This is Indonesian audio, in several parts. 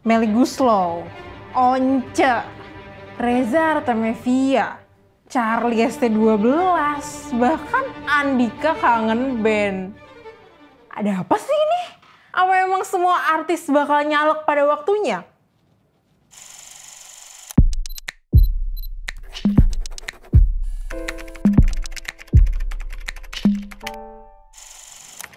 Meli Guslow, Once, Reza Artemevia, Charlie ST12, bahkan Andika Kangen Band. Ada apa sih ini? Apa emang semua artis bakal nyalek pada waktunya?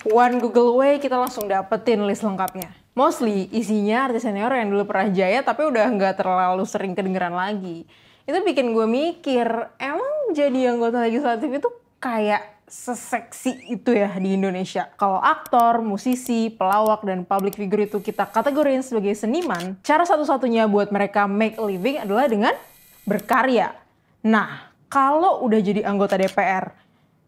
One Google Way kita langsung dapetin list lengkapnya mostly isinya artis senior yang dulu pernah jaya tapi udah nggak terlalu sering kedengeran lagi. Itu bikin gue mikir, emang jadi anggota legislatif itu kayak seseksi itu ya di Indonesia. Kalau aktor, musisi, pelawak, dan public figure itu kita kategorin sebagai seniman, cara satu-satunya buat mereka make a living adalah dengan berkarya. Nah, kalau udah jadi anggota DPR,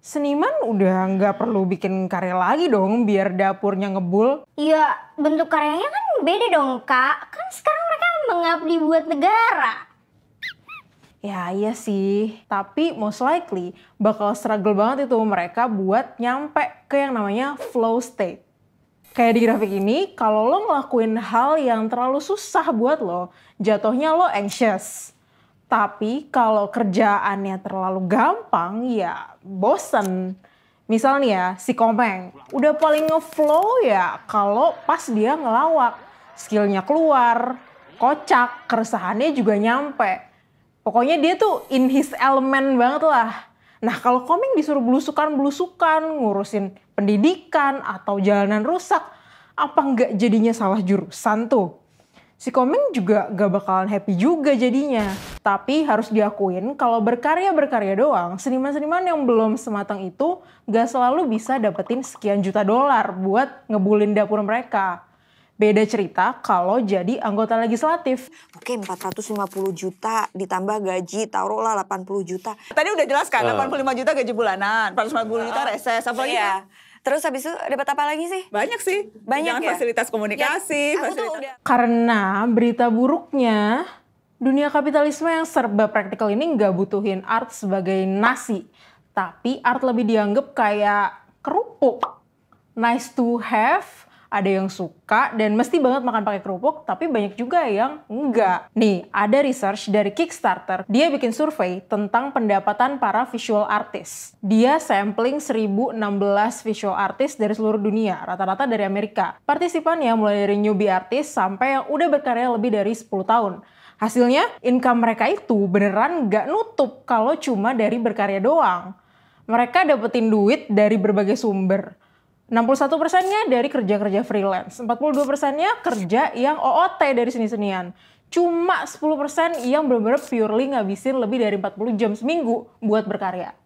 seniman udah nggak perlu bikin karya lagi dong biar dapurnya ngebul. Iya, bentuk karyanya kan beda dong kak. Kan sekarang mereka mengabdi buat negara. Ya iya sih, tapi most likely bakal struggle banget itu mereka buat nyampe ke yang namanya flow state. Kayak di grafik ini, kalau lo ngelakuin hal yang terlalu susah buat lo, jatuhnya lo anxious. Tapi kalau kerjaannya terlalu gampang ya bosen. Misalnya ya, si Komeng udah paling ngeflow ya kalau pas dia ngelawak. Skillnya keluar, kocak, keresahannya juga nyampe. Pokoknya dia tuh in his element banget lah. Nah kalau Komeng disuruh belusukan-belusukan, ngurusin pendidikan atau jalanan rusak, apa nggak jadinya salah jurusan tuh? si Komen juga gak bakalan happy juga jadinya. Tapi harus diakuin kalau berkarya-berkarya doang, seniman-seniman yang belum sematang itu gak selalu bisa dapetin sekian juta dolar buat ngebulin dapur mereka. Beda cerita kalau jadi anggota legislatif. Oke, 450 juta ditambah gaji taruhlah 80 juta. Tadi udah jelas kan, uh. 85 juta gaji bulanan, 450 juta eh. reses, apa uh. ya? Terus habis itu dapat apa lagi sih? Banyak sih. Banyak Jangan ya? fasilitas komunikasi. Ya, aku Tuh udah. Karena berita buruknya, dunia kapitalisme yang serba praktikal ini nggak butuhin art sebagai nasi. Tapi art lebih dianggap kayak kerupuk. Nice to have, ada yang suka dan mesti banget makan pakai kerupuk, tapi banyak juga yang enggak. Nih, ada research dari Kickstarter. Dia bikin survei tentang pendapatan para visual artist. Dia sampling 1016 visual artist dari seluruh dunia, rata-rata dari Amerika. Partisipannya mulai dari newbie artist sampai yang udah berkarya lebih dari 10 tahun. Hasilnya, income mereka itu beneran nggak nutup kalau cuma dari berkarya doang. Mereka dapetin duit dari berbagai sumber 61 persennya dari kerja-kerja freelance, 42 persennya kerja yang OOT dari seni-senian. Cuma 10 persen yang benar-benar purely ngabisin lebih dari 40 jam seminggu buat berkarya.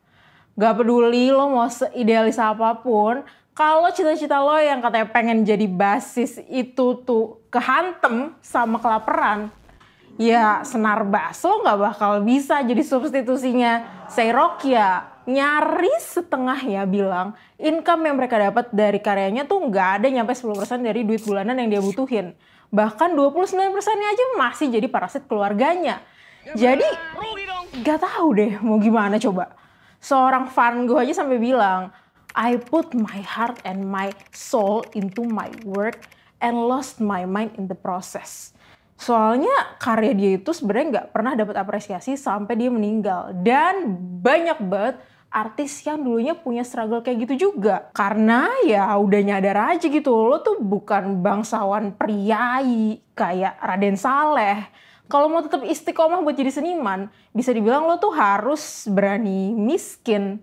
Gak peduli lo mau seidealis apapun, kalau cita-cita lo yang katanya pengen jadi basis itu tuh kehantem sama kelaparan, ya senar bakso gak bakal bisa jadi substitusinya ya nyaris setengah ya bilang income yang mereka dapat dari karyanya tuh nggak ada nyampe 10% dari duit bulanan yang dia butuhin. Bahkan 29%-nya aja masih jadi parasit keluarganya. Jadi nggak tahu deh mau gimana coba. Seorang fan gue aja sampai bilang, I put my heart and my soul into my work and lost my mind in the process. Soalnya karya dia itu sebenarnya nggak pernah dapat apresiasi sampai dia meninggal dan banyak banget artis yang dulunya punya struggle kayak gitu juga. Karena ya udah nyadar aja gitu, lo tuh bukan bangsawan priai kayak Raden Saleh. Kalau mau tetap istiqomah buat jadi seniman, bisa dibilang lo tuh harus berani miskin,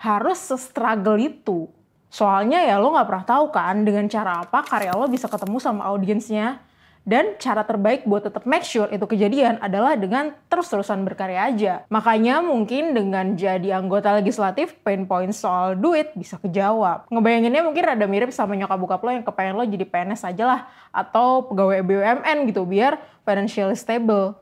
harus struggle itu. Soalnya ya lo gak pernah tahu kan dengan cara apa karya lo bisa ketemu sama audiensnya dan cara terbaik buat tetap make sure itu kejadian adalah dengan terus-terusan berkarya aja. Makanya mungkin dengan jadi anggota legislatif, pain point soal duit bisa kejawab. Ngebayanginnya mungkin rada mirip sama nyokap bokap lo yang kepengen lo jadi PNS aja lah. Atau pegawai BUMN gitu, biar financial stable.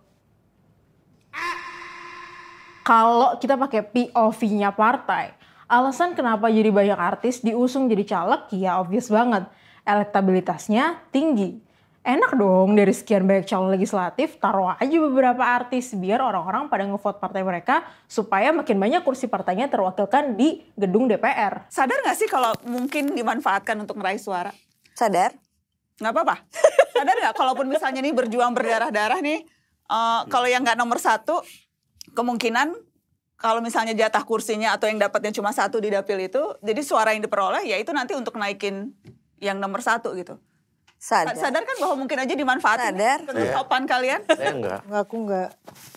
Kalau kita pakai POV-nya partai, alasan kenapa jadi banyak artis diusung jadi caleg ya obvious banget. Elektabilitasnya tinggi enak dong dari sekian banyak calon legislatif taruh aja beberapa artis biar orang-orang pada ngevote partai mereka supaya makin banyak kursi partainya terwakilkan di gedung DPR. Sadar nggak sih kalau mungkin dimanfaatkan untuk meraih suara? Sadar. Nggak apa-apa. Sadar nggak kalaupun misalnya nih berjuang berdarah-darah nih, uh, kalau yang nggak nomor satu kemungkinan kalau misalnya jatah kursinya atau yang dapatnya cuma satu di dapil itu, jadi suara yang diperoleh ya itu nanti untuk naikin yang nomor satu gitu sadar. Sadar kan bahwa mungkin aja dimanfaatin ya? sadar. kegelapan iya. kalian. Saya enggak. aku enggak.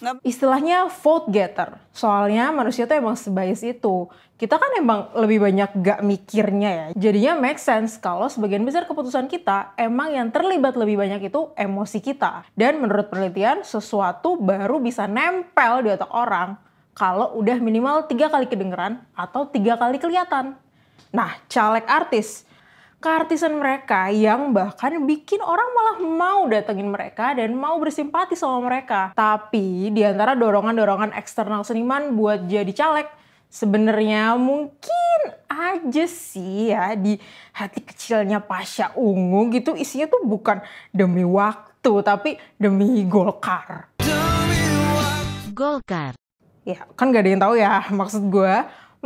enggak. Istilahnya vote getter. Soalnya manusia tuh emang sebaik itu. Kita kan emang lebih banyak gak mikirnya ya. Jadinya make sense kalau sebagian besar keputusan kita emang yang terlibat lebih banyak itu emosi kita. Dan menurut penelitian sesuatu baru bisa nempel di otak orang kalau udah minimal tiga kali kedengeran atau tiga kali kelihatan. Nah, caleg artis keartisan mereka yang bahkan bikin orang malah mau datengin mereka dan mau bersimpati sama mereka. Tapi di antara dorongan-dorongan eksternal seniman buat jadi caleg, sebenarnya mungkin aja sih ya di hati kecilnya Pasha Ungu gitu isinya tuh bukan demi waktu tapi demi Golkar. Golkar. Ya kan gak ada yang tahu ya maksud gue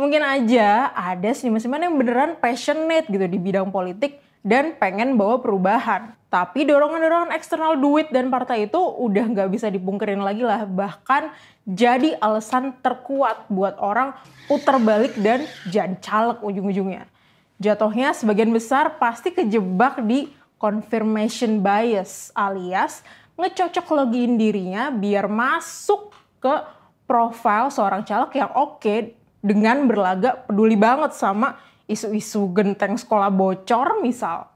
mungkin aja ada seniman-seniman yang beneran passionate gitu di bidang politik dan pengen bawa perubahan. Tapi dorongan-dorongan eksternal duit dan partai itu udah nggak bisa dipungkirin lagi lah. Bahkan jadi alasan terkuat buat orang puter balik dan jangan caleg ujung-ujungnya. Jatuhnya sebagian besar pasti kejebak di confirmation bias alias ngecocok login dirinya biar masuk ke profil seorang caleg yang oke okay, dengan berlagak peduli banget sama isu-isu genteng sekolah bocor misal.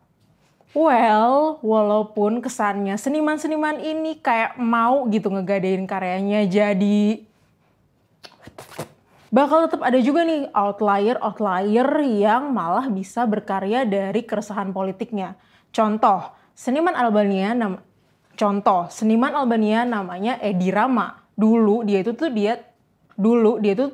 Well, walaupun kesannya seniman-seniman ini kayak mau gitu ngegadein karyanya jadi bakal tetap ada juga nih outlier-outlier yang malah bisa berkarya dari keresahan politiknya. Contoh, seniman Albania nam contoh, seniman Albania namanya Edi Rama. Dulu dia itu tuh dia dulu dia itu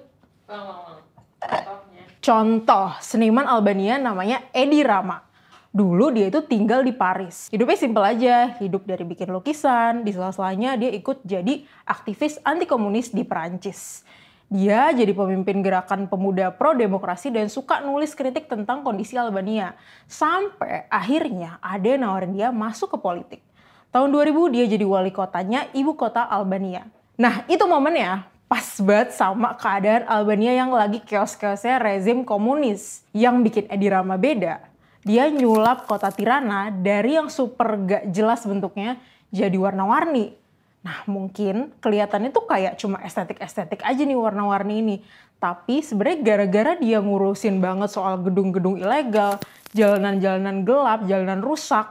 Contoh, seniman Albania namanya Edi Rama. Dulu dia itu tinggal di Paris. Hidupnya simpel aja, hidup dari bikin lukisan, di sela-selanya dia ikut jadi aktivis anti komunis di Perancis. Dia jadi pemimpin gerakan pemuda pro-demokrasi dan suka nulis kritik tentang kondisi Albania. Sampai akhirnya ada yang nawarin dia masuk ke politik. Tahun 2000 dia jadi wali kotanya ibu kota Albania. Nah itu momennya pas banget sama keadaan Albania yang lagi keos-keosnya rezim komunis. Yang bikin Edi Rama beda, dia nyulap kota Tirana dari yang super gak jelas bentuknya jadi warna-warni. Nah mungkin kelihatannya tuh kayak cuma estetik-estetik aja nih warna-warni ini. Tapi sebenarnya gara-gara dia ngurusin banget soal gedung-gedung ilegal, jalanan-jalanan gelap, jalanan rusak,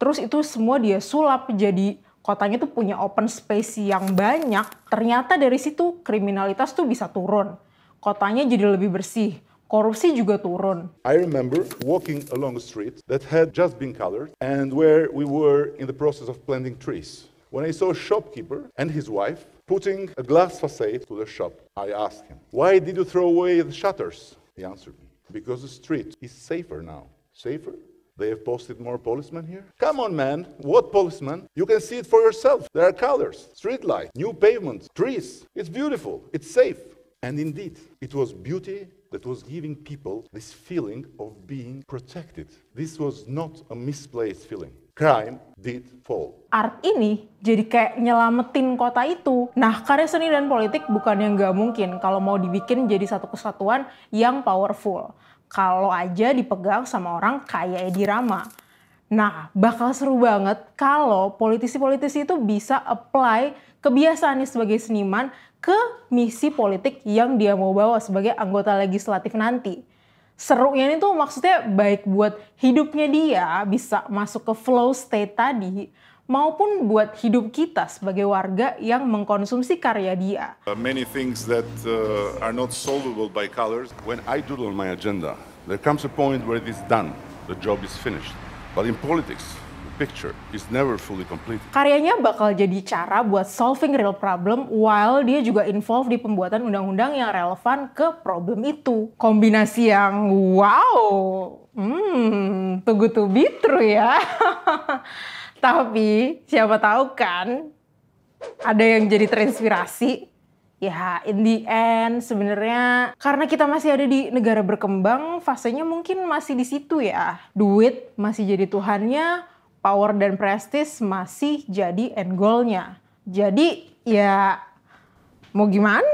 terus itu semua dia sulap jadi kotanya tuh punya open space yang banyak, ternyata dari situ kriminalitas tuh bisa turun. Kotanya jadi lebih bersih, korupsi juga turun. I remember walking along a street that had just been colored and where we were in the process of planting trees. When I saw a shopkeeper and his wife putting a glass facade to the shop, I asked him, Why did you throw away the shutters? He answered me, Because the street is safer now. Safer They have posted more policemen here? Come on, man. What policemen? You can see it for yourself. There are colors, street light, new pavements, trees. It's beautiful. It's safe. And indeed, it was beauty that was giving people this feeling of being protected. This was not a misplaced feeling. Crime did fall. Art ini jadi kayak nyelamatin kota itu. Nah, karya seni dan politik bukan yang nggak mungkin kalau mau dibikin jadi satu kesatuan yang powerful. kalau aja dipegang sama orang kayak Edi Rama. Nah, bakal seru banget kalau politisi-politisi itu bisa apply kebiasaannya sebagai seniman ke misi politik yang dia mau bawa sebagai anggota legislatif nanti. Serunya ini tuh maksudnya baik buat hidupnya dia bisa masuk ke flow state tadi, maupun buat hidup kita sebagai warga yang mengkonsumsi karya dia. Uh, many things that uh, are not solvable by colors. When I doodle my agenda, there comes a point where it is done, the job is finished. But in politics, the picture is never fully complete. Karyanya bakal jadi cara buat solving real problem while dia juga involved di pembuatan undang-undang yang relevan ke problem itu. Kombinasi yang wow. Hmm, tunggu to be true ya. Tapi siapa tahu kan ada yang jadi terinspirasi. Ya, in the end sebenarnya karena kita masih ada di negara berkembang, fasenya mungkin masih di situ ya. Duit masih jadi tuhannya, power dan prestis masih jadi end goalnya. Jadi ya mau gimana?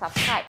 subscribe